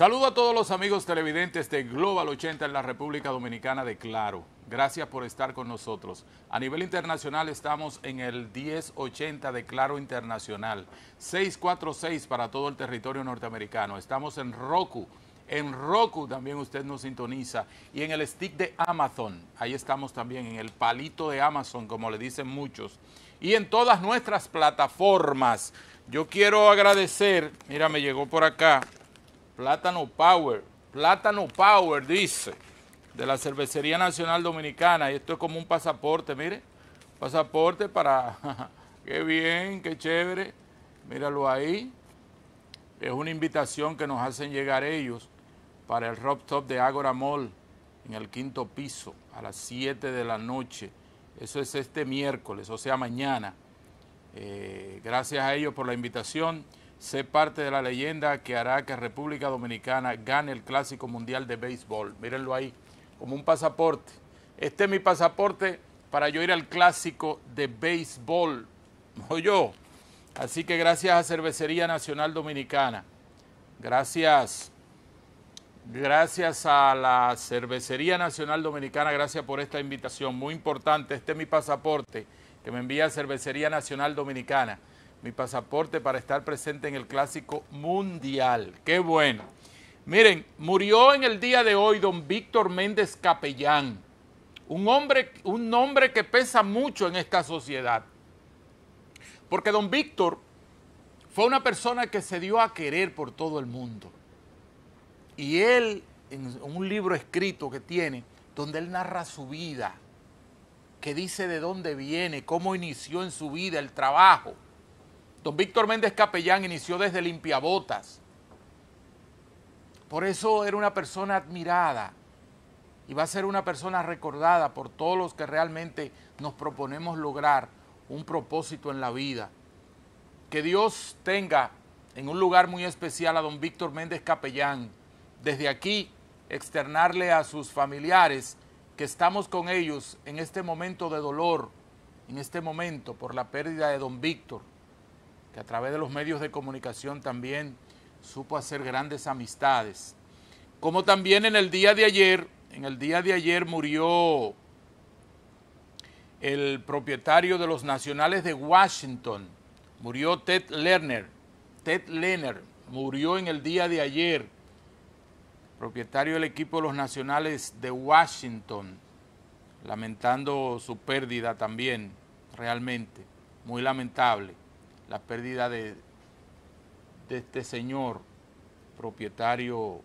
Saludo a todos los amigos televidentes de Global 80 en la República Dominicana de Claro. Gracias por estar con nosotros. A nivel internacional estamos en el 1080 de Claro Internacional, 646 para todo el territorio norteamericano. Estamos en Roku. En Roku también usted nos sintoniza. Y en el stick de Amazon. Ahí estamos también, en el palito de Amazon, como le dicen muchos. Y en todas nuestras plataformas. Yo quiero agradecer, mira, me llegó por acá Plátano Power. Plátano Power, dice, de la Cervecería Nacional Dominicana. Y esto es como un pasaporte, mire. Pasaporte para... qué bien, qué chévere. Míralo ahí. Es una invitación que nos hacen llegar ellos para el Rock Top de Agora Mall en el quinto piso a las 7 de la noche. Eso es este miércoles, o sea, mañana. Eh, gracias a ellos por la invitación. Sé parte de la leyenda que hará que República Dominicana gane el Clásico Mundial de Béisbol. Mírenlo ahí, como un pasaporte. Este es mi pasaporte para yo ir al Clásico de Béisbol. yo? Así que gracias a Cervecería Nacional Dominicana. Gracias. Gracias a la Cervecería Nacional Dominicana, gracias por esta invitación. Muy importante, este es mi pasaporte que me envía Cervecería Nacional Dominicana mi pasaporte para estar presente en el Clásico Mundial. ¡Qué bueno! Miren, murió en el día de hoy don Víctor Méndez Capellán, un hombre, un nombre que pesa mucho en esta sociedad. Porque don Víctor fue una persona que se dio a querer por todo el mundo. Y él, en un libro escrito que tiene, donde él narra su vida, que dice de dónde viene, cómo inició en su vida el trabajo, Don Víctor Méndez Capellán inició desde limpiabotas. Por eso era una persona admirada y va a ser una persona recordada por todos los que realmente nos proponemos lograr un propósito en la vida. Que Dios tenga en un lugar muy especial a don Víctor Méndez Capellán. Desde aquí, externarle a sus familiares que estamos con ellos en este momento de dolor, en este momento por la pérdida de don Víctor que a través de los medios de comunicación también supo hacer grandes amistades. Como también en el día de ayer, en el día de ayer murió el propietario de los Nacionales de Washington, murió Ted Lerner. Ted Lerner murió en el día de ayer, propietario del equipo de los Nacionales de Washington, lamentando su pérdida también, realmente, muy lamentable la pérdida de, este señor propietario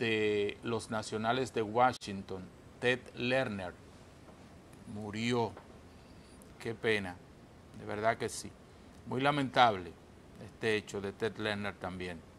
de los nacionales de Washington, Ted Lerner, murió. Qué pena, de verdad que sí. Muy lamentable este hecho de Ted Lerner también.